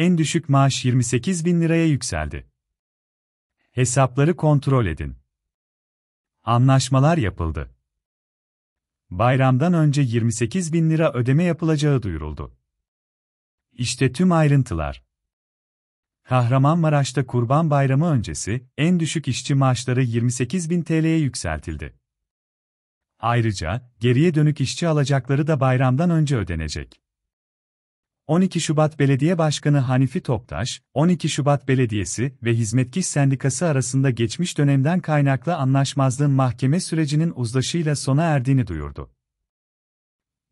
en düşük maaş 28 bin liraya yükseldi. Hesapları kontrol edin. Anlaşmalar yapıldı. Bayramdan önce 28 bin lira ödeme yapılacağı duyuruldu. İşte tüm ayrıntılar. Kahramanmaraş'ta Kurban Bayramı öncesi en düşük işçi maaşları 28 bin TL'ye yükseltildi. Ayrıca geriye dönük işçi alacakları da bayramdan önce ödenecek. 12 Şubat Belediye Başkanı Hanifi Toptaş, 12 Şubat Belediyesi ve Hizmetkiş Sendikası arasında geçmiş dönemden kaynaklı anlaşmazlığın mahkeme sürecinin uzlaşıyla sona erdiğini duyurdu.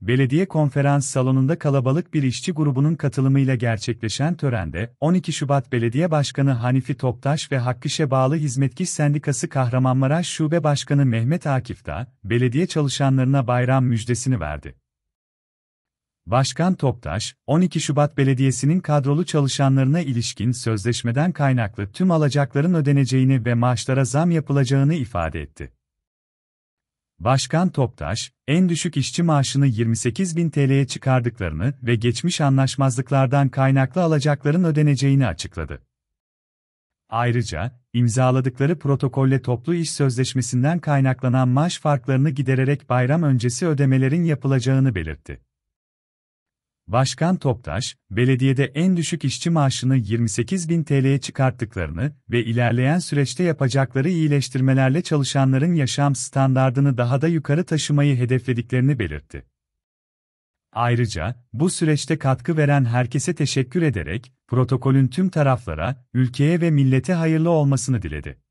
Belediye konferans salonunda kalabalık bir işçi grubunun katılımıyla gerçekleşen törende 12 Şubat Belediye Başkanı Hanifi Toptaş ve Hakkiş'e bağlı Hizmetkiş Sendikası Kahramanmaraş Şube Başkanı Mehmet Akif da belediye çalışanlarına bayram müjdesini verdi. Başkan Toptaş, 12 Şubat Belediyesi'nin kadrolu çalışanlarına ilişkin sözleşmeden kaynaklı tüm alacakların ödeneceğini ve maaşlara zam yapılacağını ifade etti. Başkan Toptaş, en düşük işçi maaşını 28 bin TL'ye çıkardıklarını ve geçmiş anlaşmazlıklardan kaynaklı alacakların ödeneceğini açıkladı. Ayrıca, imzaladıkları protokolle toplu iş sözleşmesinden kaynaklanan maaş farklarını gidererek bayram öncesi ödemelerin yapılacağını belirtti. Başkan Toptaş, belediyede en düşük işçi maaşını 28 bin TL'ye çıkarttıklarını ve ilerleyen süreçte yapacakları iyileştirmelerle çalışanların yaşam standardını daha da yukarı taşımayı hedeflediklerini belirtti. Ayrıca, bu süreçte katkı veren herkese teşekkür ederek, protokolün tüm taraflara, ülkeye ve millete hayırlı olmasını diledi.